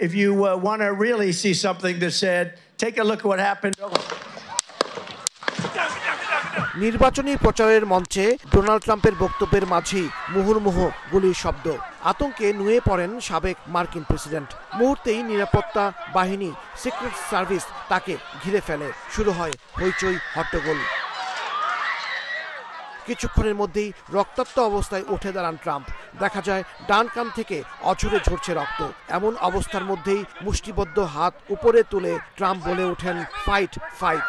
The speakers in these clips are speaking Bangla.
if you uh, want to really see something that said, take a look at what happened. নির্বাচনী প্রচারের মঞ্চে ডোনাল্ড ট্রাম্পের বক্তব্যের মাঝেই মুহুর্মুহ গুলির শব্দ আতঙ্কে নুয়ে পড়েন সাবেক মার্কিন প্রেসিডেন্ট মুহূর্তেই নিরাপত্তা বাহিনী সিক্রেট সার্ভিস তাকে ঘিরে ফেলে শুরু হয় হইচই হট্টগোল কিছুক্ষণের মধ্যেই রক্তাক্ত অবস্থায় উঠে দাঁড়ান ট্রাম্প দেখা যায় ডান কান থেকে অঝরে ঝরছে রক্ত এমন অবস্থার মধ্যেই মুষ্টিবদ্ধ হাত উপরে তুলে ট্রাম্প বলে ওঠেন ফাইট ফাইট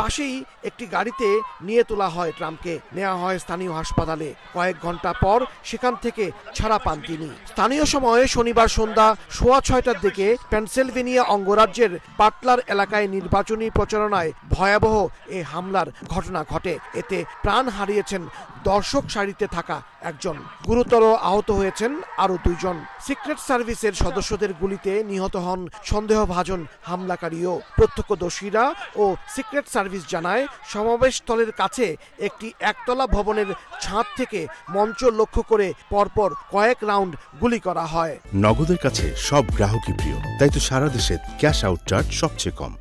পাশেই একটি গাড়িতে নিয়ে তোলা হয় ট্রাম্পকে নেওয়া হয় স্থানীয় হাসপাতালে কয়েক ঘন্টা পর সেখান থেকে ছাড়া পান তিনি স্থানীয় সময়ে শনিবার সন্ধ্যা সোয়া ছয়টার দিকে পেনসিলভেনিয়া অঙ্গরাজ্যের পাটলার এলাকায় নির্বাচনী প্রচারণায় ভয়াবহ এ হামলার ঘটনা ঘটে এতে প্রাণ হারিয়েছেন দর্শক সারিতে থাকা একজন গুরুতর আহত হয়েছেন আরও দুইজন সিক্রেট সার্ভিসের সদস্যদের গুলিতে নিহত হন সন্দেহভাজন হামলাকারীও প্রত্যক্ষদর্শীরা ও সিক্রেট সার্ভিস জানায় সমাবেশস্থলের কাছে একটি একতলা ভবনের ছাদ থেকে মঞ্চ লক্ষ্য করে পরপর কয়েক রাউন্ড গুলি করা হয় নগদের কাছে সব গ্রাহকই প্রিয় তাই তো সারা দেশে ক্যাশ আউট চার্জ সবচেয়ে কম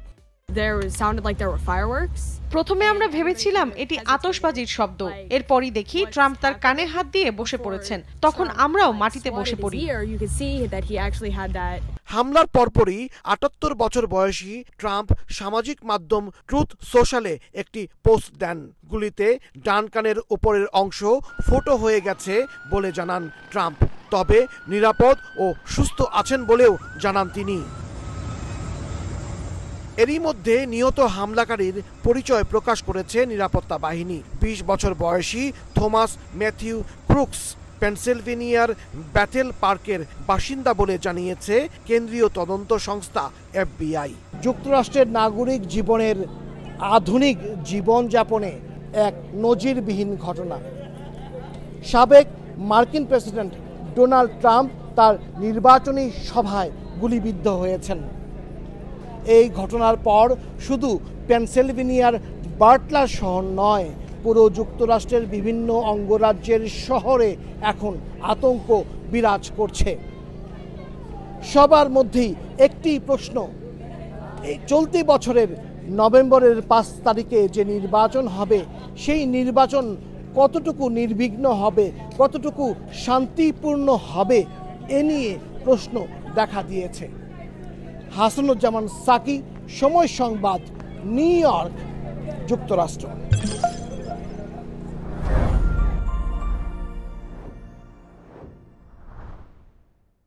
প্রথমে আমরা ভেবেছিলাম এটি আতসবাজির শব্দ এরপরই দেখি ট্রাম্প তার কানে হাত দিয়ে বসে পড়েছেন তখন আমরাও মাটিতে বসে পড়ি হামলার পরপরই আটাত্তর বছর বয়সী ট্রাম্প সামাজিক মাধ্যম ট্রুথ সোশ্যালে একটি পোস্ট দেন গুলিতে ডান কানের উপরের অংশ ফোটো হয়ে গেছে বলে জানান ট্রাম্প তবে নিরাপদ ও সুস্থ আছেন বলেও জানান তিনি এরই মধ্যে নিহত হামলাকারীর পরিচয় প্রকাশ করেছে নিরাপত্তা বাহিনী বিশ বছর বয়সী থমাস ম্যাথিউ ক্রুক্স পেনসিলভেনিয়ার ব্যাথেল পার্কের বাসিন্দা বলে জানিয়েছে কেন্দ্রীয় তদন্ত সংস্থা এফবিআই যুক্তরাষ্ট্রের নাগরিক জীবনের আধুনিক জীবনযাপনে এক নজিরবিহীন ঘটনা সাবেক মার্কিন প্রেসিডেন্ট ডোনাল্ড ট্রাম্প তার নির্বাচনী সভায় গুলিবিদ্ধ হয়েছেন এই ঘটনার পর শুধু পেনসিলভেনিয়ার বার্টলার শহর নয় পুরো যুক্তরাষ্ট্রের বিভিন্ন অঙ্গরাজ্যের শহরে এখন আতঙ্ক বিরাজ করছে সবার মধ্যেই একটি প্রশ্ন এই চলতি বছরের নভেম্বরের পাঁচ তারিখে যে নির্বাচন হবে সেই নির্বাচন কতটুকু নির্বিঘ্ন হবে কতটুকু শান্তিপূর্ণ হবে এ নিয়ে প্রশ্ন দেখা দিয়েছে হাসানুজ্জামান সাকি সময় সংবাদ নিউ ইয়র্ক যুক্তরাষ্ট্র